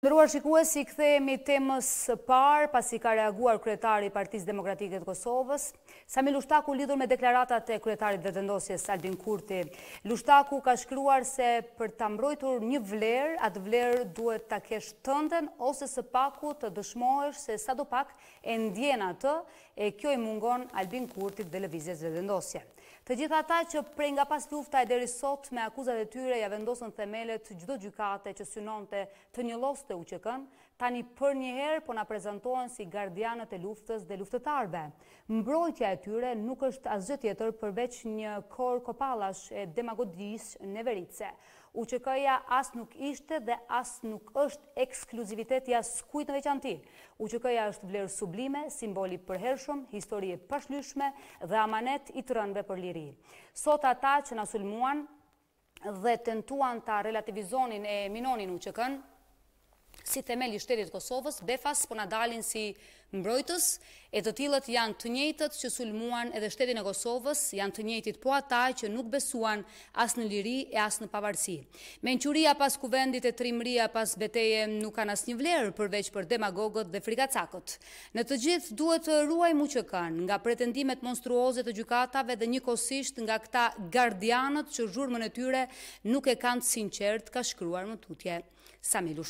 Ndëruar shikues, si këthejemi temës parë, pasi ka reaguar kretari Partisë Demokratikë të Kosovës, Sami Lushtaku lidur me deklaratat e kretari dhe dëndosjes Albin Kurti. Lushtaku ka shkruar se për të mbrojtur një vlerë, atë vlerë duhet të kesh tënden, ose së paku të dëshmojsh se sa do pak e ndjena të, e kjo i mungon Albin Kurti dhe Levizjes dhe dëndosje. Të gjitha ata që prej nga pas lufta e deri sot me akuzat e tyre ja vendosën themelet gjdo gjykate që synon të të një los të uqekën, tani për një herë po na prezentohen si gardianët e luftës dhe luftetarve. Mbrojtja e tyre nuk është asgjë tjetër përveç një kor kopalash e demagodis në veritse. UQK-ja asë nuk ishte dhe asë nuk është ekskluzivitet jasë kujtë në veçanti. UQK-ja është vlerë sublime, simboli përhershëm, historie pashlyshme dhe amanet i të rëndve për liri. Sot ata që nasulmuan dhe tentuan ta relativizonin e minonin UQK-në, si themel i shtetit të Kosovës, Befas po na dalin si mbrojtës, e të tillët janë të njëjtët që sulmuan edhe shtetin e Kosovës, janë të njëjtit po ata që nuk besuan as në liri e as në pavarësi. Mençuria pas kuvendit e trimëria pas beteje nuk kanë asnjë vlerë përveç për demagogët dhe frikacakët. Në të gjithë duhet të ruajmë që kanë nga pretendimet monstruoze të gjykatave dhe njëkohësisht nga këta gardianët që zhurmën e tyre nuk e kanë sinqert ka shkruar më tutje Samilu